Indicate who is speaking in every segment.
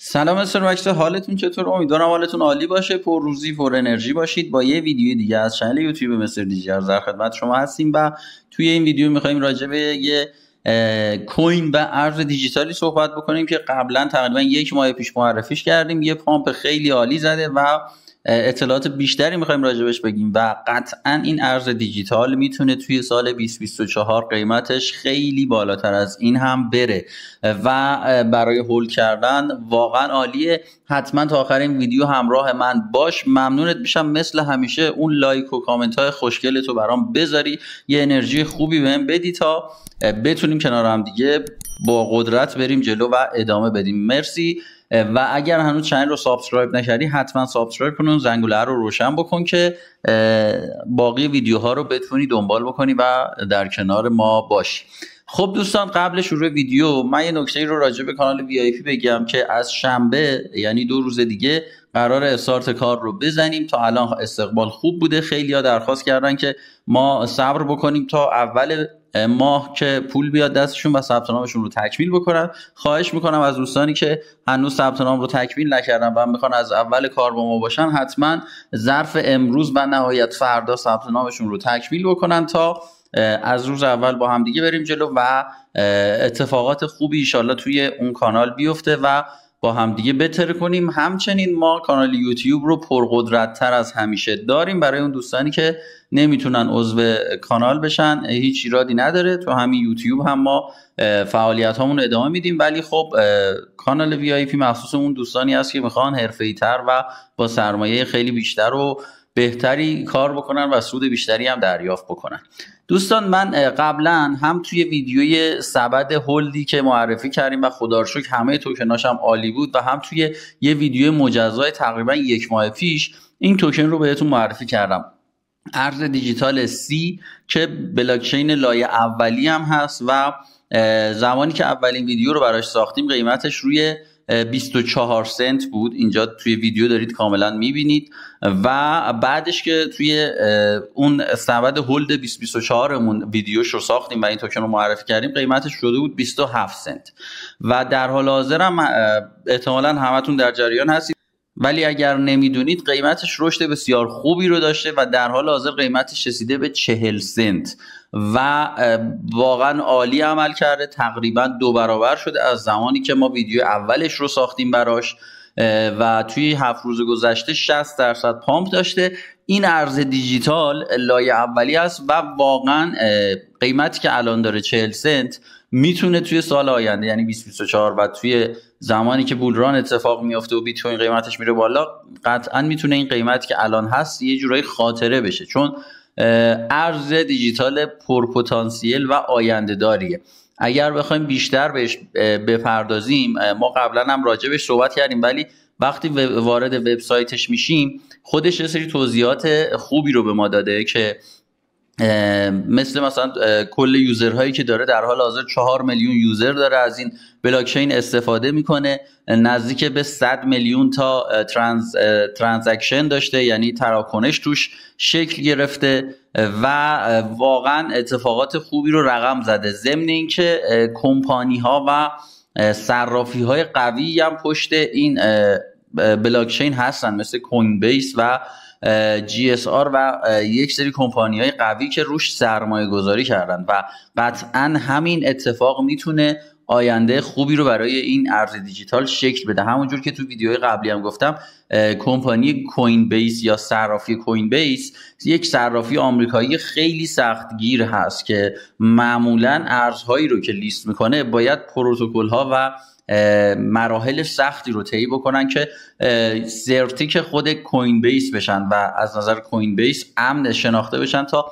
Speaker 1: سلام مستر حالتون چطور امیدوارم حالتون عالی باشه پر روزی پر انرژی باشید با یه ویدیو دیگه از چنل یوتیوب مستر دیجیتال در خدمت شما هستیم و توی این ویدیو میخوایم راجع به یه کوین و ارز دیجیتالی صحبت بکنیم که قبلا تقریبا یک ماه پیش معرفیش کردیم یه پامپ خیلی عالی زده و اطلاعات بیشتری میخوایم راجبش بگیم و قطعا این ارز دیجیتال میتونه توی سال 2024 قیمتش خیلی بالاتر از این هم بره و برای هول کردن واقعا عالیه حتما تا آخر این ویدیو همراه من باش ممنونت میشم مثل همیشه اون لایک و کامنت های خوشگل تو برام بذاری یه انرژی خوبی بهم بدی تا بتونیم کنار هم دیگه با قدرت بریم جلو و ادامه بدیم مرسی و اگر هنوز چنل رو سابسکرایب نکردی حتما سابسکرایب کن و زنگوله رو روشن بکن که باقی ویدیوها رو بتونی دنبال بکنی و در کنار ما باشی خب دوستان قبل شروع ویدیو من یه نکته رو راجع به کانال وی آی پی بگم که از شنبه یعنی دو روز دیگه قرار استارت کار رو بزنیم تا الان استقبال خوب بوده خیلی ها درخواست کردن که ما صبر بکنیم تا اول ماه که پول بیاد دستشون و ثبت نامشون رو تکمیل بکنن خواهش میکنم از دوستانی که هنوز ثبت نام رو تکمیل نکردن و میخوان از اول کار با ما باشن حتما ظرف امروز و نهایت فردا ثبت نامشون رو تکمیل بکنن تا از روز اول با همدیگه بریم جلو و اتفاقات خوبی ایشالله توی اون کانال بیفته و با دیگه بتر کنیم همچنین ما کانال یوتیوب رو تر از همیشه داریم برای اون دوستانی که نمیتونن عضو کانال بشن هیچ ایرادی نداره تو همین یوتیوب هم ما فعالیت هامون ادامه میدیم ولی خب کانال وی آی پی مخصوص اون دوستانی هست که میخوان حرفه تر و با سرمایه خیلی بیشتر و بهتری کار بکنن و سود بیشتری هم دریافت بکنن دوستان من قبلا هم توی ویدیوی سبد هلدی که معرفی کردیم و شکر همه توکناش هم عالی بود و هم توی یه ویدیو مجزای تقریبا یک ماه پیش این توکن رو بهتون معرفی کردم ارز دیجیتال سی که بلاکچین لایه اولی هم هست و زمانی که اولین ویدیو رو براش ساختیم قیمتش روی 24 سنت بود اینجا توی ویدیو دارید کاملا میبینید و بعدش که توی اون سبد هولد 2024 مون ویدیوش رو ساختیم و این توکن رو معرفی کردیم قیمتش شده بود 27 سنت و در حال حاضر هم احتمالا همتون در جریان هستید ولی اگر نمیدونید قیمتش رشد بسیار خوبی رو داشته و در حال حاضر قیمتش رسیده به چهل سنت و واقعا عالی عمل کرده تقریبا دو برابر شده از زمانی که ما ویدیو اولش رو ساختیم براش و توی هفت روز گذشته 60 درصد پامپ داشته این ارز دیجیتال لایه اولی است و واقعا قیمتی که الان داره 40 سنت میتونه توی سال آینده یعنی 2024 و توی زمانی که بولران اتفاق میافته و بیت کوین قیمتش میره بالا قطعا میتونه این قیمت که الان هست یه جورایی خاطره بشه چون ارز دیجیتال پرپتانسیل و آینده داریه اگر بخوایم بیشتر بهش بپردازیم ما قبلا هم راجبش صحبت کردیم ولی وقتی وارد وبسایتش میشیم خودش یه سری توضیحات خوبی رو به ما داده که مثل مثلا کل یوزرهایی که داره در حال حاضر چهار میلیون یوزر داره از این چین استفاده میکنه نزدیک به 100 میلیون تا ترانز، ترانزکشن داشته یعنی تراکنش توش شکل گرفته و واقعا اتفاقات خوبی رو رقم زده ضمن اینکه کمپانی ها و صرافی های قوی هم پشت این بلاکچین هستن مثل کوین بیس و GSR و یک سری کمپانی های قوی که روش سرمایه گذاری کردن و قطعا همین اتفاق میتونه آینده خوبی رو برای این ارز دیجیتال شکل بده همونجور که تو ویدیوهای قبلی هم گفتم کمپانی کوین بیس یا صرافی کوین بیس یک صرافی آمریکایی خیلی سختگیر هست که معمولا ارزهایی رو که لیست میکنه باید پروتکل ها و مراحل سختی رو طی بکنن که که خود کوین بیس بشن و از نظر کوین بیس امن شناخته بشن تا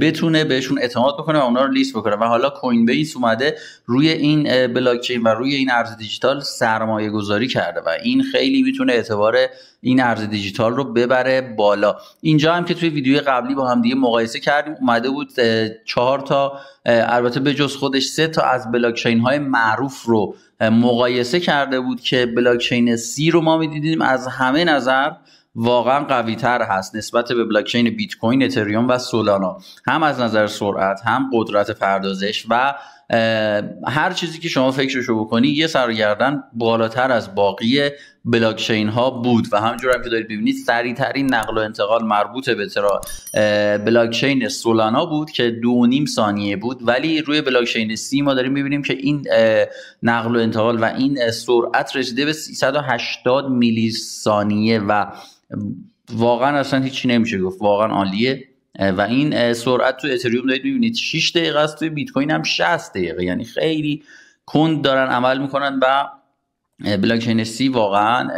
Speaker 1: بتونه بهشون اعتماد بکنه و اونا رو لیست بکنه و حالا کوین بیس اومده روی این بلاک چین و روی این ارز دیجیتال سرمایه گذاری کرده و این خیلی میتونه اعتبار این ارز دیجیتال رو ببره بالا اینجا هم که توی ویدیو قبلی با هم دیگه مقایسه کردیم اومده بود چهار تا البته به جز خودش سه تا از بلاک چین های معروف رو مقایسه کرده بود که بلاکچین سی رو ما میدیدیم از همه نظر واقعا قوی تر هست نسبت به بلاکچین بیت کوین اتریوم و سولانا هم از نظر سرعت هم قدرت پردازش و هر چیزی که شما رو بکنی یه سرگردن بالاتر از باقی بلاکچین ها بود و همجور هم که دارید ببینید سریعترین نقل و انتقال مربوط به ترا بلاکچین سولانا بود که دو نیم ثانیه بود ولی روی بلاکچین سی ما داریم میبینیم که این نقل و انتقال و این سرعت رسیده به 380 میلی ثانیه و واقعا اصلا هیچی نمیشه گفت واقعا عالیه و این سرعت تو اتریوم دارید میبینید 6 دقیقه است توی بیت کوین هم 60 دقیقه یعنی خیلی کند دارن عمل میکنن و بلاک چین سی واقعا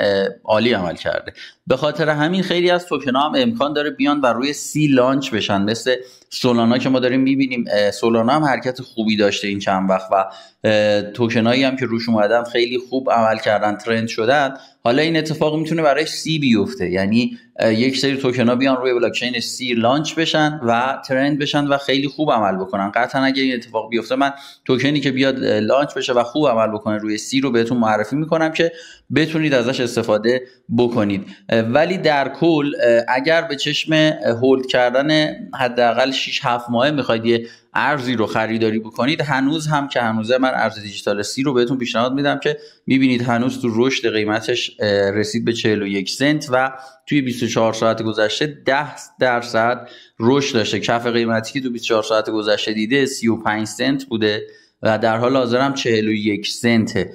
Speaker 1: عالی عمل کرده به خاطر همین خیلی از توکن هم امکان داره بیان و روی سی لانچ بشن مثل سولانا که ما داریم میبینیم سولانا هم حرکت خوبی داشته این چند وقت و توکنایی هم که روش اومدن خیلی خوب عمل کردن ترند شدن حالا این اتفاق میتونه برای سی بیفته یعنی یک سری توکن ها بیان روی چین سی لانچ بشن و ترند بشن و خیلی خوب عمل بکنن قطعا اگه این اتفاق بیفته من توکنی که بیاد لانچ بشه و خوب عمل بکنه روی سی رو بهتون معرفی میکنم که بتونید ازش استفاده بکنید ولی در کل اگر به چشم هولد کردن حداقل 6 7 ماه میخواید یه ارزی رو خریداری بکنید هنوز هم که هنوزه من ارز دیجیتال سی رو بهتون پیشنهاد میدم که میبینید هنوز تو رشد قیمتش رسید به 41 سنت و توی 24 ساعت گذشته 10 درصد رشد داشته کف قیمتی که تو 24 ساعت گذشته دیده 35 سنت بوده و در حال حاضر هم 41 سنته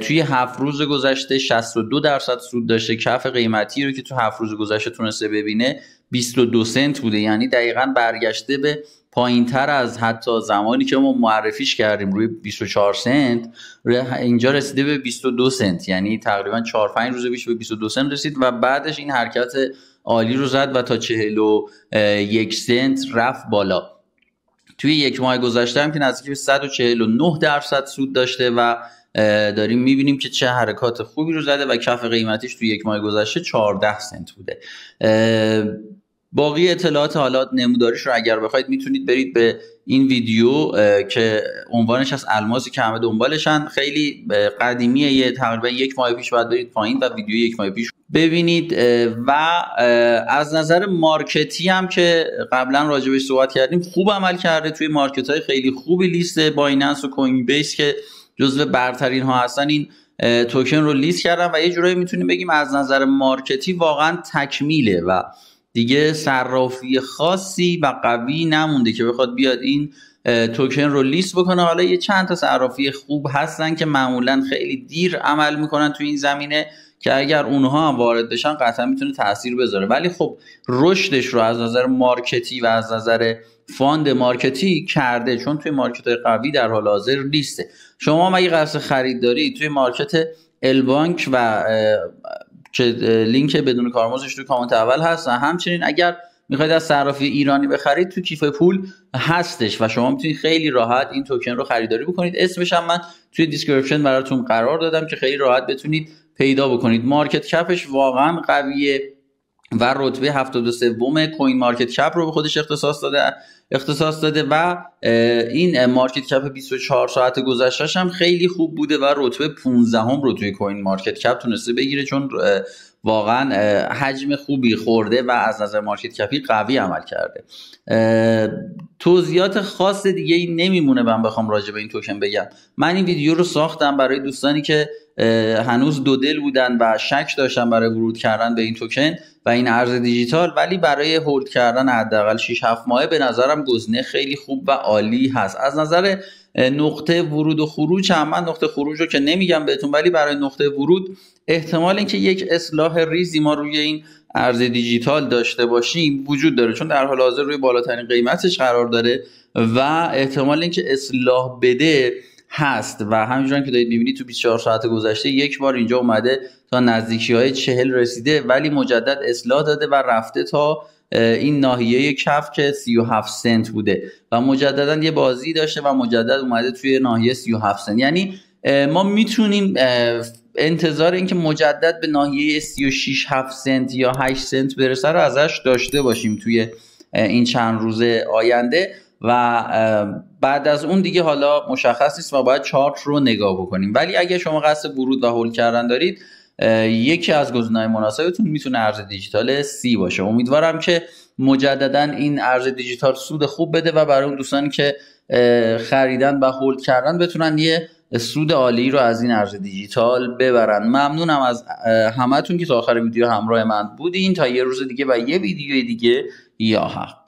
Speaker 1: توی هفت روز گذشته 62 درصد سود داشته کف قیمتی رو که تو هفت روز گذشته تونسته ببینه 22 سنت بوده یعنی دقیقا برگشته به پایین تر از حتی زمانی که ما معرفیش کردیم روی 24 سنت اینجا رسیده به 22 سنت یعنی تقریبا 4 5 روز پیش به 22 سنت رسید و بعدش این حرکت عالی رو زد و تا 41 سنت رفت بالا توی یک ماه گذشته هم که نزدیک به 149 درصد سود داشته و داریم میبینیم که چه حرکات خوبی رو زده و کف قیمتیش توی یک ماه گذشته 14 سنت بوده باقی اطلاعات حالا نموداریش رو اگر بخواید میتونید برید به این ویدیو که عنوانش از الماسی که همه دنبالشن خیلی قدیمیه یه تقریبا یک ماه پیش باید برید پایین و ویدیو یک ماه پیش ببینید و از نظر مارکتی هم که قبلا راجبش صحبت کردیم خوب عمل کرده توی مارکت های خیلی خوبی لیست بایننس و کوین بیس که جزو برترین ها هستن این توکن رو لیست کردن و یه جورایی میتونیم بگیم از نظر مارکتی واقعا تکمیله و دیگه صرافی خاصی و قوی نمونده که بخواد بیاد این توکن رو لیست بکنه حالا یه چند تا صرافی خوب هستن که معمولا خیلی دیر عمل میکنن تو این زمینه که اگر اونها هم وارد بشن قطعا میتونه تاثیر بذاره ولی خب رشدش رو از نظر مارکتی و از نظر فاند مارکتی کرده چون توی مارکت قوی در حال حاضر لیسته شما مگه قصد خرید داری توی مارکت البانک و که لینک بدون کارمزش تو کامنت اول هست همچنین اگر میخواید از صرافی ایرانی بخرید تو کیف پول هستش و شما میتونید خیلی راحت این توکن رو خریداری بکنید اسمش هم من توی دیسکریپشن براتون قرار دادم که خیلی راحت بتونید پیدا بکنید مارکت کپش واقعا قویه و رتبه 73 بوم کوین مارکت کپ رو به خودش اختصاص داده اختصاص داده و این مارکت کپ 24 ساعت گذشتهش هم خیلی خوب بوده و رتبه 15 هم رو توی کوین مارکت کپ تونسته بگیره چون واقعا حجم خوبی خورده و از نظر مارکت کپی قوی عمل کرده توضیحات خاص دیگه ای نمیمونه من بخوام راجع به این توکن بگم من این ویدیو رو ساختم برای دوستانی که هنوز دو دل بودن و شک داشتن برای ورود کردن به این توکن و این ارز دیجیتال ولی برای هولد کردن حداقل 6 7 ماهه به نظرم گزینه خیلی خوب و عالی هست از نظر نقطه ورود و خروج هم من نقطه خروج رو که نمیگم بهتون ولی برای نقطه ورود احتمال اینکه یک اصلاح ریزی ما روی این ارز دیجیتال داشته باشیم وجود داره چون در حال حاضر روی بالاترین قیمتش قرار داره و احتمال اینکه اصلاح بده هست و همینجور که دارید میبینید تو 24 ساعت گذشته یک بار اینجا اومده تا نزدیکی های چهل رسیده ولی مجدد اصلاح داده و رفته تا این ناحیه کف که 37 سنت بوده و مجددا یه بازی داشته و مجدد اومده توی ناحیه 37 سنت یعنی ما میتونیم انتظار اینکه مجدد به ناحیه 36 7 سنت یا 8 سنت برسه رو ازش داشته باشیم توی این چند روز آینده و بعد از اون دیگه حالا مشخص نیست و باید چارت رو نگاه بکنیم ولی اگه شما قصد ورود و هول کردن دارید یکی از گزینه‌های مناسبتون میتونه ارز دیجیتال سی باشه امیدوارم که مجددا این ارز دیجیتال سود خوب بده و برای اون دوستانی که خریدن و هولد کردن بتونن یه سود عالی رو از این ارز دیجیتال ببرن ممنونم از همتون که تا آخر ویدیو همراه من بودین تا یه روز دیگه و یه ویدیو دیگه یا حق